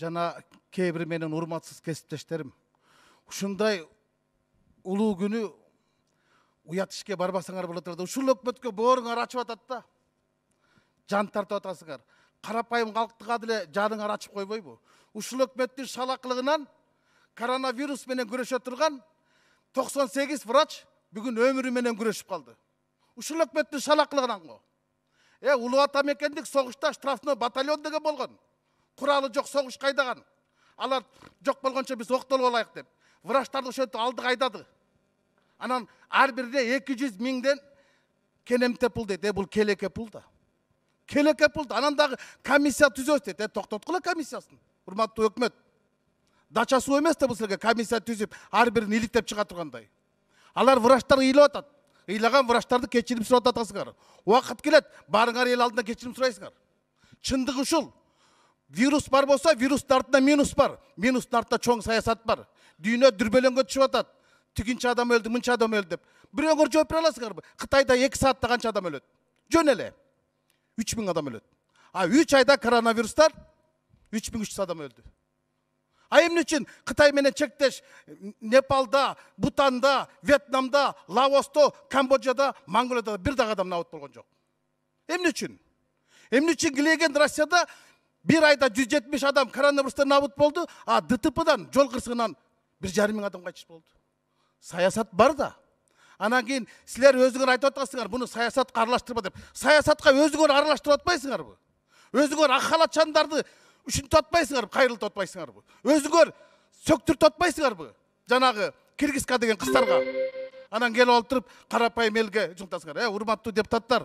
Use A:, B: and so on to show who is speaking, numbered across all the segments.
A: жана кээбир менің урматсыз кесиптештерим ушундай улуу күнү уят ишке барбасаңар болот эле да ушул өкмөткө бооруңар ачып атат да жан тартып атасыңар карапайым калктыга деле жаныңар ачып койбойбу ушул өкмөттүн шалакылыгынан коронавирус менен күрөшө турган токсон сегиз врач бүгүн өмүрү менен күрөшүп калды ушул өкмөттүн шалакылыгынан го э улуу ата мекендик согушта штрафной батальон деген болгон құралы жоқ соғышқа қайдаған алар жоқ болғанша біз оқталып алайық деп врачтарды ошентіп алдыға айдады анан ар бирде эки жүз миңден кенемте пул дейт э бул келеке пул да келеке пул да анан дагы комиссия түзөбүз дейт э токтоткула комиссиясын урматтуу өкмөт дача суу эмес да бул силерге комиссия түзүп ар бирин иликтеп чыга тургандай алар врачтар ыйлап атат ыйлаган врачтарды кечирим сурап атасыңар убакыт келет баарыңар эл алдында кечирим сурайсыңар чындык ушул вирус бар болса вирустың артында минус бар минустың артында чоң саясат бар дүйнө дүрбелеңге түсіп жатады түгінші адам өлді мынша адам өлді деп біреуіңер жауап бере аласыңдарбы қытайда екі сағатта қанша адам өледі жөн эле үч миң адам өлөт а үч айда коронавирустар үч миң үч жүз адам өлдү а эмне үчүн кытай менен чектеш непалда бутанда вьетнамда лаосто камбоджада монголияда бир дагы адам набат болгон жок эмне үчүн эмне үчүн килеген россияда бір айда 170 адам коронавирустан набыт болды а дтпдан жол қырсығынан бір жарым мың адам қайтыс болды саясат бар да анан кейін сілер өзіңер айтып отырсыңар бұны саясатқа араластырма деп саясатқа өзіңер араластырып атпайсыңарбы өзіңер ақ халат жандарды үшінтіп атпайсыңар қайырылтып атпайсыңарбы өзіңер сөктіртіп атпайсыңарбы жаңағы киргизка деген қыздарға анан келіп алып тұрып қарапайым елге жұмтасыңар е э, ә, урматтуу депутаттар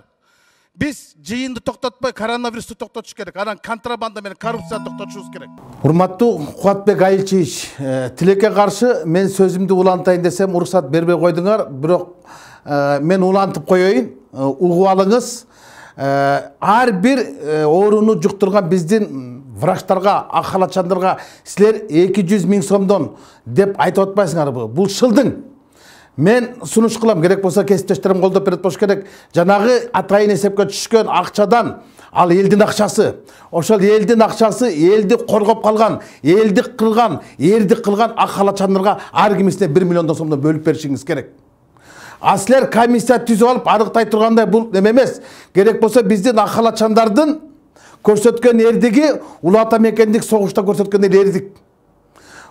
A: біз жиынды тоқтатпай коронавирусты тоқтатыш керек анан контрабанда менен коррупцияны тоқтатышыбыз керек урматтуу кубатбек айылчиевич тилекке каршы мен сөзүмдү улантайын десем уруксат бербей койдуңар бирок мен улантып коеюн угуп алыңыз ар бир ооруну жуктурган биздин врачтарга ак халатчандарга силер эки сомдон деп айтып атпайсыңарбы бул шылдың мен ұсыныш қылам керек болса кесіптестерім қолдап беретін болуш керек жаңағы атайын есепке түскен ақшадан ал елдің ақшасы ошол елдің ақшасы елді қорғап қалған елді қылған ерді қылған ақ халатшандарға әркімісіне бір миллион сомды бөліп берішіңіз керек ал сілер комиссия түзіп алып арықтай тұрғандай бұл неме емес керек болса біздің ақ чандардың көрсеткен ердігі ұлы мекендік соғышта көрсеткен эрдик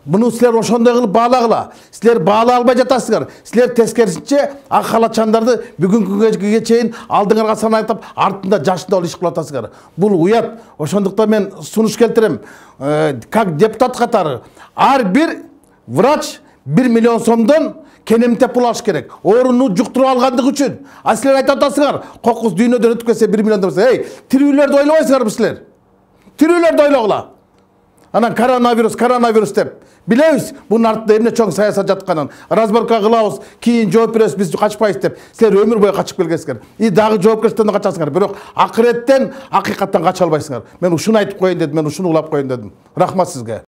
A: бұны сілер ошондой кылып баалагыла силер баала албай жатасыңар силер тескерисинче ак халатчандарды бүгүнкү чейин алдыңарга санайтып артында жашында иш кылып атасыңар бул уят ошондуктан мен сунуш келтирем как депутат катары ар бир врач бир миллион сомдон кенемте пул алыш керек ооруну жуктуруп алгандыгы үчүн а силер айтып атасыңар кокус дүйнөдөн өтүп кетсе бир миллион деп эй тирүүлөрдү ойлобойсуңарбы силер тирүүлөрдү ойлогула анан коронавирус коронавирус деп билебиз бунун артында эмне чоң саясат жатканын разборка кылабыз кийин жооп беребиз биз качпайбыз деп силер өмүр бою качып келгенсиңер и дагы жоопкерчиликтен да качасыңар бирок акыреттен акыйкаттан кача албайсыңар мен ушуну айтып коеюн дедим мен ушуну улап коеюн дедим рахмат сизге